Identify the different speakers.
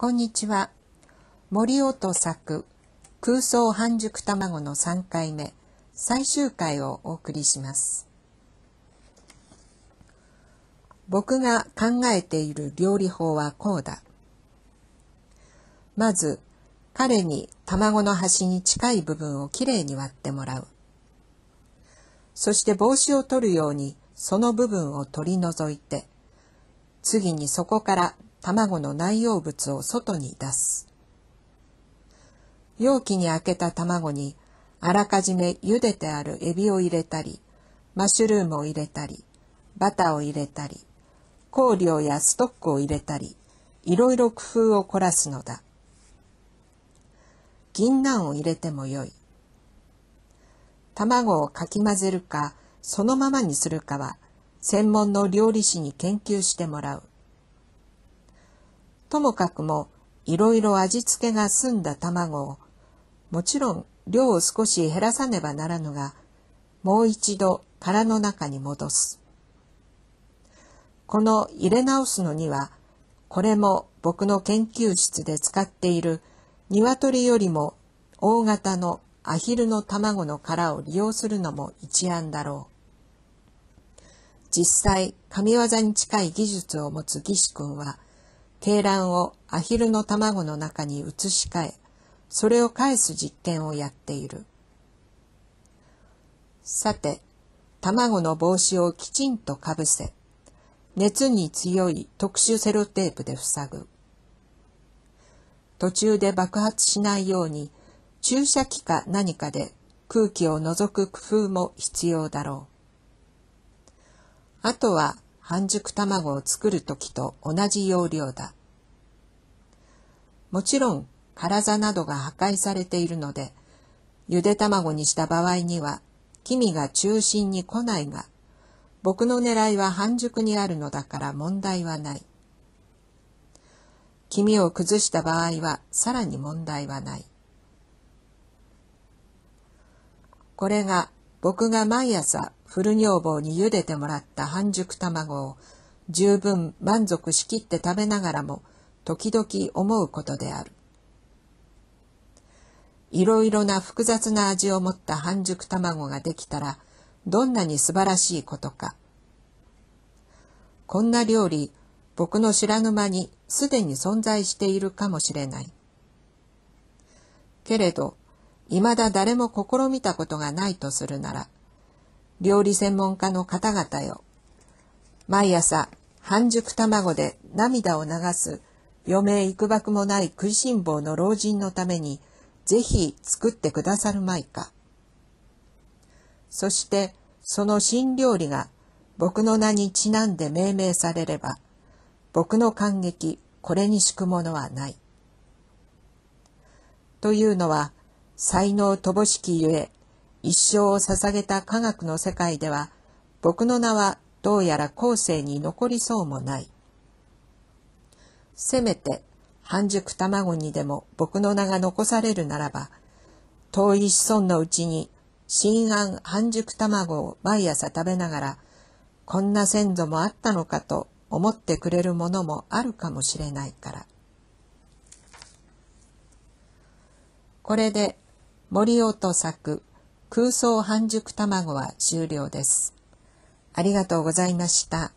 Speaker 1: こんにちは。森音作空想半熟卵の3回目最終回をお送りします。僕が考えている料理法はこうだ。まず、彼に卵の端に近い部分をきれいに割ってもらう。そして帽子を取るようにその部分を取り除いて、次にそこから卵の内容物を外に出す。容器に開けた卵にあらかじめ茹でてあるエビを入れたり、マッシュルームを入れたり、バターを入れたり、香料やストックを入れたり、いろいろ工夫を凝らすのだ。銀杏を入れてもよい。卵をかき混ぜるか、そのままにするかは、専門の料理師に研究してもらう。ともかくもいろいろ味付けが済んだ卵をもちろん量を少し減らさねばならぬがもう一度殻の中に戻す。この入れ直すのにはこれも僕の研究室で使っている鶏よりも大型のアヒルの卵の殻を利用するのも一案だろう。実際、神業に近い技術を持つ義士君は、鶏卵をアヒルの卵の中に移し替え、それを返す実験をやっている。さて、卵の帽子をきちんとかぶせ、熱に強い特殊セロテープで塞ぐ。途中で爆発しないように注射器か何かで空気を除く工夫も必要だろう。あとは半熟卵を作る時と同じ要領だ。もちろん、体などが破壊されているので、ゆで卵にした場合には、黄身が中心に来ないが、僕の狙いは半熟にあるのだから問題はない。黄身を崩した場合はさらに問題はない。これが僕が毎朝古女房に茹でてもらった半熟卵を十分満足しきって食べながらも時々思うことである。いろいろな複雑な味を持った半熟卵ができたらどんなに素晴らしいことか。こんな料理、僕の知らぬ間にすでに存在しているかもしれない。けれど、未だ誰も試みたことがないとするなら、料理専門家の方々よ、毎朝半熟卵で涙を流す余命幾ばくもない食いしん坊の老人のために、ぜひ作ってくださるまいか。そしてその新料理が僕の名にちなんで命名されれば、僕の感激、これに敷くものはない。というのは、才能乏しきゆえ、一生を捧げた科学の世界では、僕の名はどうやら後世に残りそうもない。せめて半熟卵にでも僕の名が残されるならば、遠い子孫のうちに新安半熟卵を毎朝食べながら、こんな先祖もあったのかと思ってくれるものもあるかもしれないから。これで森音作空想半熟卵は終了です。ありがとうございました。